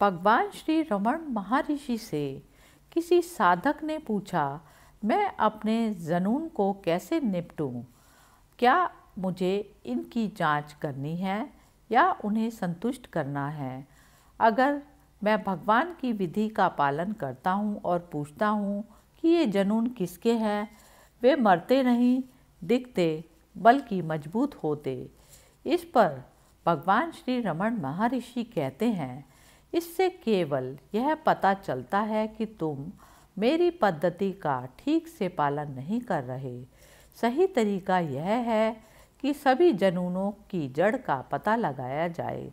भगवान श्री रमण महर्षि से किसी साधक ने पूछा मैं अपने जनून को कैसे निपटूं क्या मुझे इनकी जांच करनी है या उन्हें संतुष्ट करना है अगर मैं भगवान की विधि का पालन करता हूँ और पूछता हूँ कि ये जनून किसके हैं वे मरते नहीं दिखते बल्कि मजबूत होते इस पर भगवान श्री रमण महर्षि कहते हैं इससे केवल यह पता चलता है कि तुम मेरी पद्धति का ठीक से पालन नहीं कर रहे सही तरीका यह है कि सभी जनूनों की जड़ का पता लगाया जाए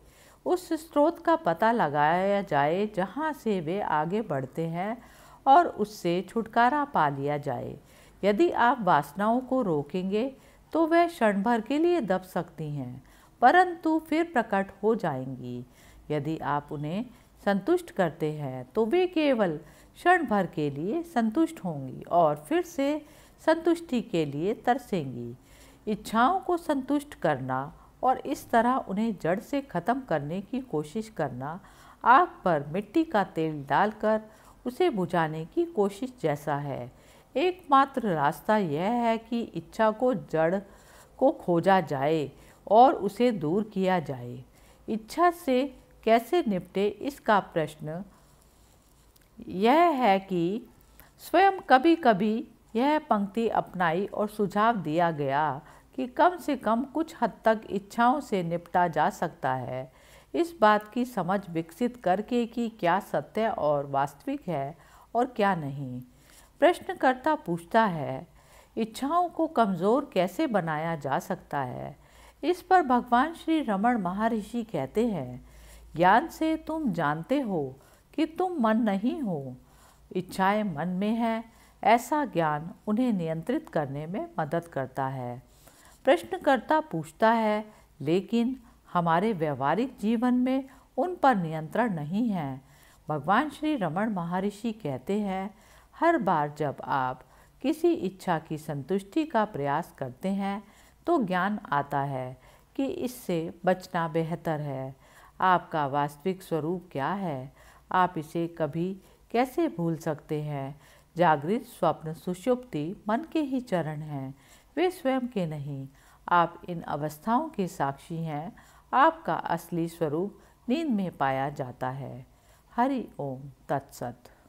उस स्रोत का पता लगाया जाए जहाँ से वे आगे बढ़ते हैं और उससे छुटकारा पा लिया जाए यदि आप वासनाओं को रोकेंगे तो वह क्षण भर के लिए दब सकती हैं परंतु फिर प्रकट हो जाएंगी यदि आप उन्हें संतुष्ट करते हैं तो वे केवल क्षण भर के लिए संतुष्ट होंगी और फिर से संतुष्टि के लिए तरसेंगी इच्छाओं को संतुष्ट करना और इस तरह उन्हें जड़ से ख़त्म करने की कोशिश करना आग पर मिट्टी का तेल डालकर उसे बुझाने की कोशिश जैसा है एकमात्र रास्ता यह है कि इच्छा को जड़ को खोजा जाए और उसे दूर किया जाए इच्छा से कैसे निपटे इसका प्रश्न यह है कि स्वयं कभी कभी यह पंक्ति अपनाई और सुझाव दिया गया कि कम से कम कुछ हद तक इच्छाओं से निपटा जा सकता है इस बात की समझ विकसित करके कि क्या सत्य और वास्तविक है और क्या नहीं प्रश्नकर्ता पूछता है इच्छाओं को कमज़ोर कैसे बनाया जा सकता है इस पर भगवान श्री रमण महर्षि कहते हैं ज्ञान से तुम जानते हो कि तुम मन नहीं हो इच्छाएं मन में हैं ऐसा ज्ञान उन्हें नियंत्रित करने में मदद करता है प्रश्नकर्ता पूछता है लेकिन हमारे व्यवहारिक जीवन में उन पर नियंत्रण नहीं है भगवान श्री रमण महर्षि कहते हैं हर बार जब आप किसी इच्छा की संतुष्टि का प्रयास करते हैं तो ज्ञान आता है कि इससे बचना बेहतर है आपका वास्तविक स्वरूप क्या है आप इसे कभी कैसे भूल सकते हैं जागृत स्वप्न सुषुप्ति मन के ही चरण हैं वे स्वयं के नहीं आप इन अवस्थाओं के साक्षी हैं आपका असली स्वरूप नींद में पाया जाता है हरि ओम तत्सत